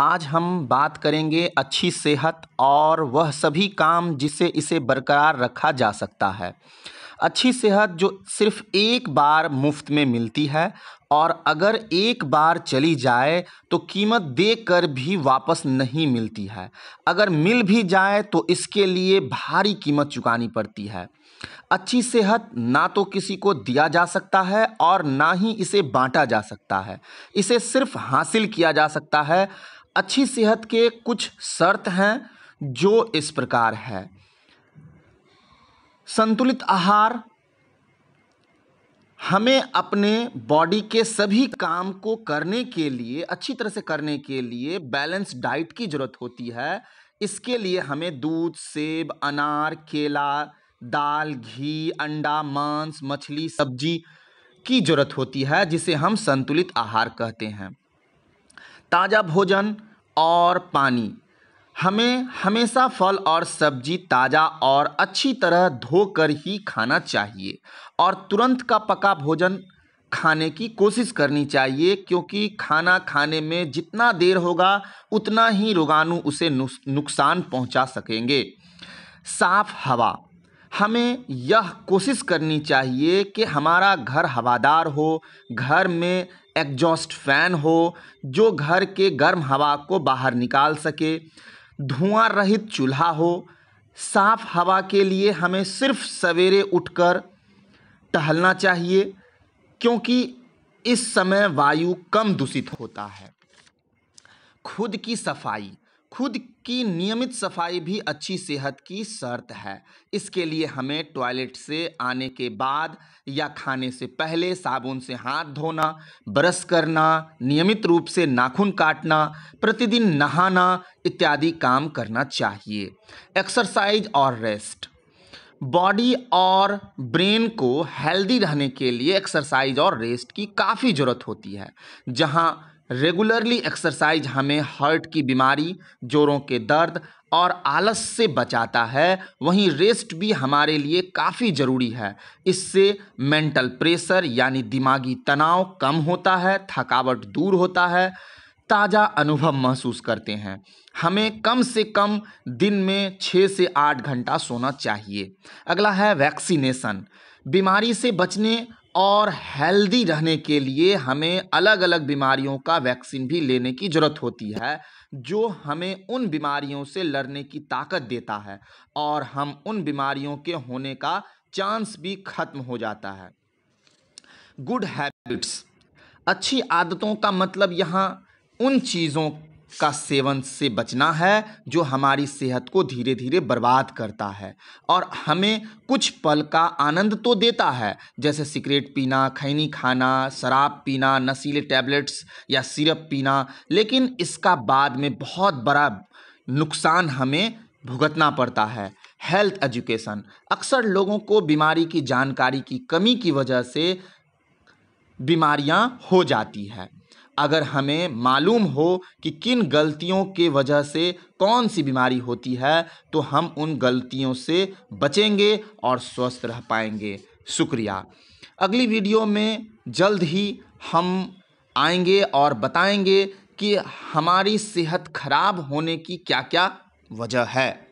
आज हम बात करेंगे अच्छी सेहत और वह सभी काम जिससे इसे बरकरार रखा जा सकता है अच्छी सेहत जो सिर्फ एक बार मुफ्त में मिलती है और अगर एक बार चली जाए तो कीमत देकर भी वापस नहीं मिलती है अगर मिल भी जाए तो इसके लिए भारी कीमत चुकानी पड़ती है अच्छी सेहत ना तो किसी को दिया जा सकता है और ना ही इसे बांटा जा सकता है इसे सिर्फ हासिल किया जा सकता है अच्छी सेहत के कुछ शर्त हैं जो इस प्रकार है संतुलित आहार हमें अपने बॉडी के सभी काम को करने के लिए अच्छी तरह से करने के लिए बैलेंस डाइट की ज़रूरत होती है इसके लिए हमें दूध सेब अनार केला दाल घी अंडा मांस मछली सब्जी की ज़रूरत होती है जिसे हम संतुलित आहार कहते हैं ताज़ा भोजन और पानी हमें हमेशा फल और सब्जी ताज़ा और अच्छी तरह धोकर ही खाना चाहिए और तुरंत का पका भोजन खाने की कोशिश करनी चाहिए क्योंकि खाना खाने में जितना देर होगा उतना ही रोगाणु उसे नुकसान पहुंचा सकेंगे साफ हवा हमें यह कोशिश करनी चाहिए कि हमारा घर हवादार हो घर में एग्जॉस्ट फैन हो जो घर के गर्म हवा को बाहर निकाल सके धुआं रहित चूल्हा हो साफ हवा के लिए हमें सिर्फ सवेरे उठकर टहलना चाहिए क्योंकि इस समय वायु कम दूषित होता है खुद की सफाई खुद की नियमित सफाई भी अच्छी सेहत की शर्त है इसके लिए हमें टॉयलेट से आने के बाद या खाने से पहले साबुन से हाथ धोना ब्रश करना नियमित रूप से नाखून काटना प्रतिदिन नहाना इत्यादि काम करना चाहिए एक्सरसाइज और रेस्ट बॉडी और ब्रेन को हेल्दी रहने के लिए एक्सरसाइज और रेस्ट की काफ़ी ज़रूरत होती है जहाँ रेगुलरली एक्सरसाइज हमें हार्ट की बीमारी जोड़ों के दर्द और आलस से बचाता है वहीं रेस्ट भी हमारे लिए काफ़ी ज़रूरी है इससे मेंटल प्रेशर यानी दिमागी तनाव कम होता है थकावट दूर होता है ताज़ा अनुभव महसूस करते हैं हमें कम से कम दिन में छः से आठ घंटा सोना चाहिए अगला है वैक्सीनेशन बीमारी से बचने और हेल्दी रहने के लिए हमें अलग अलग बीमारियों का वैक्सीन भी लेने की ज़रूरत होती है जो हमें उन बीमारियों से लड़ने की ताकत देता है और हम उन बीमारियों के होने का चांस भी खत्म हो जाता है गुड हैबिट्स अच्छी आदतों का मतलब यहाँ उन चीज़ों का सेवन से बचना है जो हमारी सेहत को धीरे धीरे बर्बाद करता है और हमें कुछ पल का आनंद तो देता है जैसे सिगरेट पीना खैनी खाना शराब पीना नशीले टैबलेट्स या सिरप पीना लेकिन इसका बाद में बहुत बड़ा नुकसान हमें भुगतना पड़ता है हेल्थ एजुकेशन अक्सर लोगों को बीमारी की जानकारी की कमी की वजह से बीमारियां हो जाती है अगर हमें मालूम हो कि किन गलतियों के वजह से कौन सी बीमारी होती है तो हम उन गलतियों से बचेंगे और स्वस्थ रह पाएंगे शुक्रिया अगली वीडियो में जल्द ही हम आएंगे और बताएंगे कि हमारी सेहत खराब होने की क्या क्या वजह है